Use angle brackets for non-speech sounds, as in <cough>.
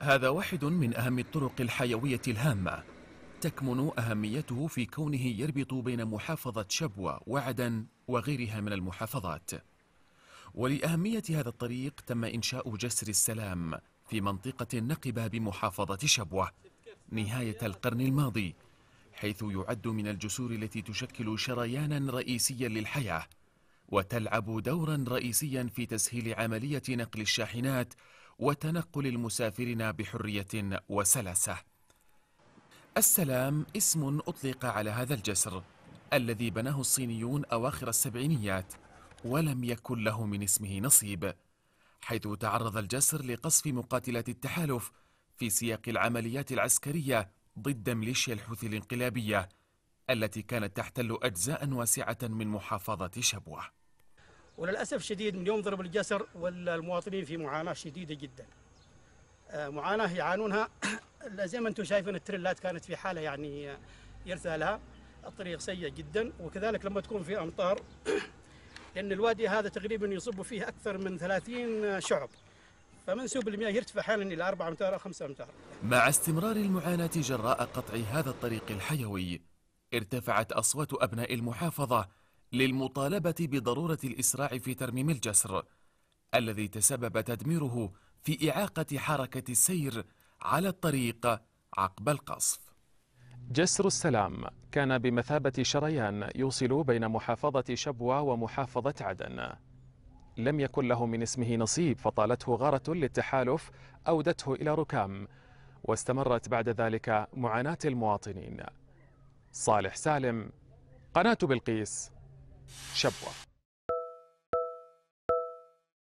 هذا واحد من أهم الطرق الحيوية الهامة تكمن أهميته في كونه يربط بين محافظة شبوة وعدن وغيرها من المحافظات ولأهمية هذا الطريق تم إنشاء جسر السلام في منطقة نقبة بمحافظة شبوة نهاية القرن الماضي حيث يعد من الجسور التي تشكل شريانا رئيسيا للحياة وتلعب دورا رئيسيا في تسهيل عملية نقل الشاحنات وتنقل المسافرين بحريه وسلاسه السلام اسم اطلق على هذا الجسر الذي بناه الصينيون اواخر السبعينيات ولم يكن له من اسمه نصيب حيث تعرض الجسر لقصف مقاتلات التحالف في سياق العمليات العسكريه ضد ميليشيا الحوثي الانقلابيه التي كانت تحتل اجزاء واسعه من محافظه شبوه وللاسف الشديد من يوم ضرب الجسر والمواطنين في معاناه شديده جدا. آه، معاناه يعانونها <coughs> زي ما انتم شايفين التريلات كانت في حاله يعني آه، يرثى لها الطريق سيء جدا وكذلك لما تكون في امطار <coughs> لان الوادي هذا تقريبا يصب فيه اكثر من 30 آه، شعب فمنسوب المياه يرتفع احيانا الى 4 امتار او 5 امتار. مع استمرار المعاناه جراء قطع هذا الطريق الحيوي ارتفعت اصوات ابناء المحافظه للمطالبة بضرورة الإسراع في ترميم الجسر الذي تسبب تدميره في إعاقة حركة السير على الطريق عقب القصف جسر السلام كان بمثابة شريان يوصل بين محافظة شبوة ومحافظة عدن لم يكن له من اسمه نصيب فطالته غارة للتحالف أودته إلى ركام واستمرت بعد ذلك معاناة المواطنين صالح سالم قناة بلقيس Chapois.